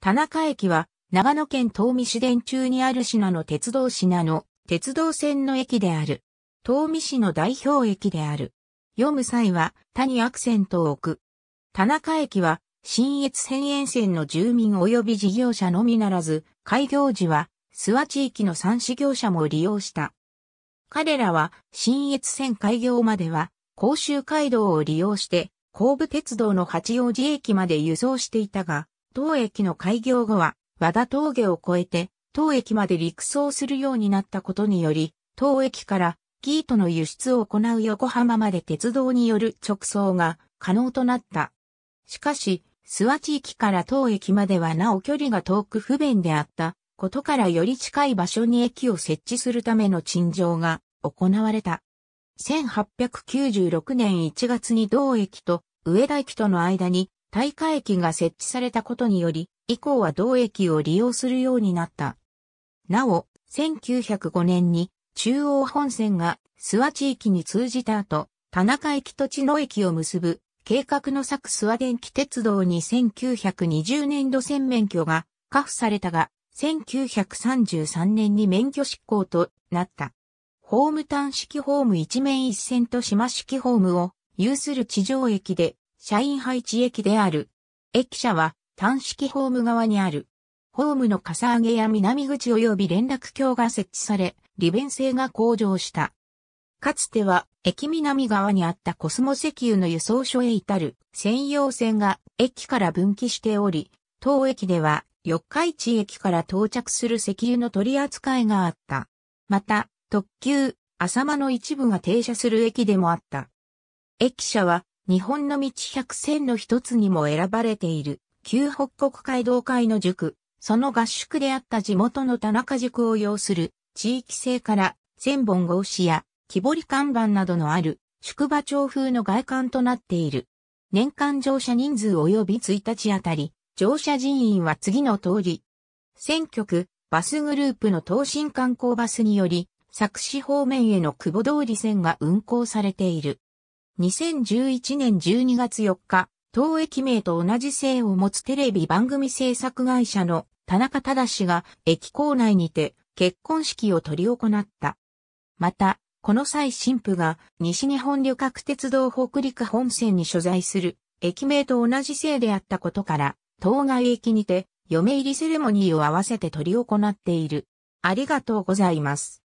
田中駅は、長野県東見市電中にある品の鉄道品の鉄道線の駅である。東見市の代表駅である。読む際は、他にアクセントを置く。田中駅は、新越線沿線の住民及び事業者のみならず、開業時は、諏訪地域の産事業者も利用した。彼らは、新越線開業までは、甲州街道を利用して、甲武鉄道の八王子駅まで輸送していたが、当駅の開業後は、和田峠を越えて、当駅まで陸送するようになったことにより、当駅からギートの輸出を行う横浜まで鉄道による直送が可能となった。しかし、諏訪地域から当駅まではなお距離が遠く不便であったことからより近い場所に駅を設置するための陳情が行われた。1896年1月に同駅と上田駅との間に内火駅が設置されたことにより、以降は同駅を利用するようになった。なお、1905年に中央本線が諏訪地域に通じた後、田中駅と地野駅を結ぶ計画の作諏訪電気鉄道に1920年度線免許がカ付されたが、1933年に免許執行となった。ホーム単式ホーム一面一線と島式ホームを有する地上駅で社員配置駅である。駅舎は単式ホーム側にある。ホームのかさ上げや南口及び連絡橋が設置され、利便性が向上した。かつては、駅南側にあったコスモ石油の輸送所へ至る専用線が駅から分岐しており、当駅では、四日市駅から到着する石油の取り扱いがあった。また、特急、浅間の一部が停車する駅でもあった。駅舎は、日本の道百選の一つにも選ばれている、旧北国街道会の塾、その合宿であった地元の田中塾を要する、地域性から、千本格子や、木彫り看板などのある、宿場町風の外観となっている。年間乗車人数及び1日あたり、乗車人員は次の通り。選挙区、バスグループの東進観光バスにより、作詞方面への久保通り線が運行されている。2011年12月4日、当駅名と同じ姓を持つテレビ番組制作会社の田中忠が駅構内にて結婚式を執り行った。また、この際新婦が西日本旅客鉄道北陸本線に所在する駅名と同じ姓であったことから、当該駅にて嫁入りセレモニーを合わせて執り行っている。ありがとうございます。